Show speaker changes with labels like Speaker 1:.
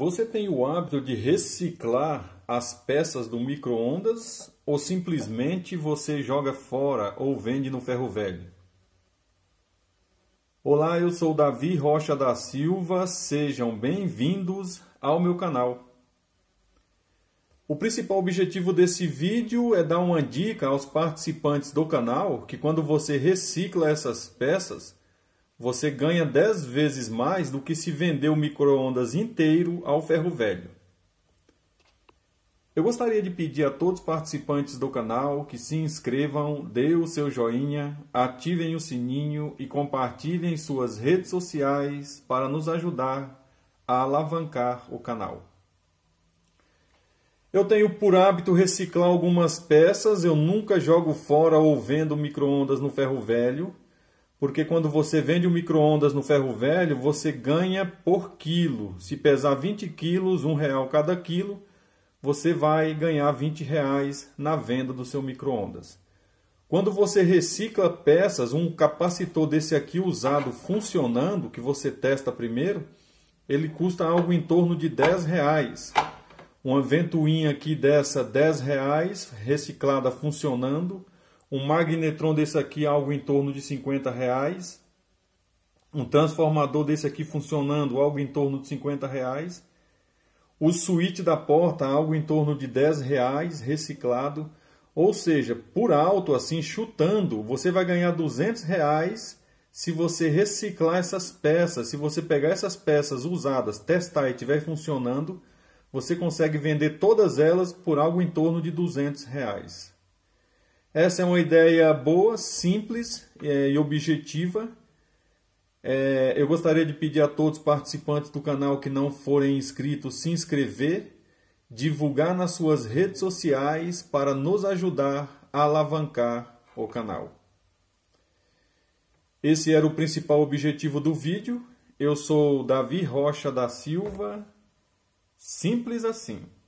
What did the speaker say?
Speaker 1: Você tem o hábito de reciclar as peças do micro-ondas ou simplesmente você joga fora ou vende no ferro velho? Olá, eu sou Davi Rocha da Silva, sejam bem-vindos ao meu canal. O principal objetivo desse vídeo é dar uma dica aos participantes do canal que quando você recicla essas peças, você ganha 10 vezes mais do que se vender o micro-ondas inteiro ao ferro velho. Eu gostaria de pedir a todos os participantes do canal que se inscrevam, deem o seu joinha, ativem o sininho e compartilhem suas redes sociais para nos ajudar a alavancar o canal. Eu tenho por hábito reciclar algumas peças, eu nunca jogo fora ou vendo micro-ondas no ferro velho porque quando você vende um micro-ondas no ferro velho, você ganha por quilo. Se pesar 20 quilos, um real cada quilo, você vai ganhar 20 reais na venda do seu micro-ondas. Quando você recicla peças, um capacitor desse aqui usado funcionando, que você testa primeiro, ele custa algo em torno de 10 reais. Uma ventoinha aqui dessa 10 reais, reciclada funcionando, um magnetron desse aqui, é algo em torno de 50 reais. Um transformador desse aqui funcionando, algo em torno de 50 reais. O suíte da porta, algo em torno de 10 reais, reciclado. Ou seja, por alto, assim, chutando, você vai ganhar 200 reais se você reciclar essas peças. Se você pegar essas peças usadas, testar e estiver funcionando, você consegue vender todas elas por algo em torno de 200 reais. Essa é uma ideia boa, simples é, e objetiva. É, eu gostaria de pedir a todos os participantes do canal que não forem inscritos se inscrever, divulgar nas suas redes sociais para nos ajudar a alavancar o canal. Esse era o principal objetivo do vídeo. Eu sou Davi Rocha da Silva. Simples assim.